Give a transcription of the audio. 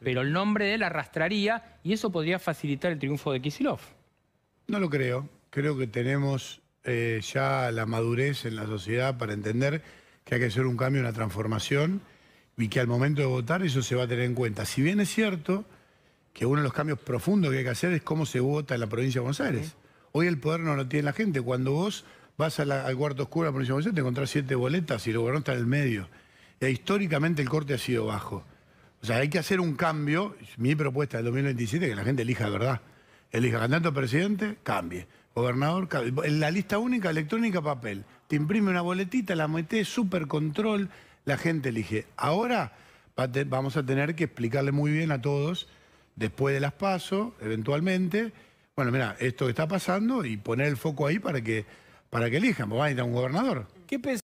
pero el nombre de él arrastraría y eso podría facilitar el triunfo de Kisilov. No lo creo. Creo que tenemos eh, ya la madurez en la sociedad para entender que hay que hacer un cambio, una transformación y que al momento de votar eso se va a tener en cuenta. Si bien es cierto que uno de los cambios profundos que hay que hacer es cómo se vota en la provincia de Buenos Aires. Hoy el poder no lo tiene la gente. Cuando vos vas al cuarto oscuro de la provincia de Buenos Aires te encontrás siete boletas y el gobernador está en el medio. históricamente el corte ha sido bajo. O sea, hay que hacer un cambio. Mi propuesta del 2027 es que la gente elija de verdad. Elija candidato presidente, cambie. Gobernador, cambie. La lista única, electrónica, papel. Te imprime una boletita, la metes, super control, la gente elige. Ahora vamos a tener que explicarle muy bien a todos, después de las pasos, eventualmente, bueno, mira, esto que está pasando y poner el foco ahí para que, para que elijan, porque van a necesitar un gobernador. ¿Qué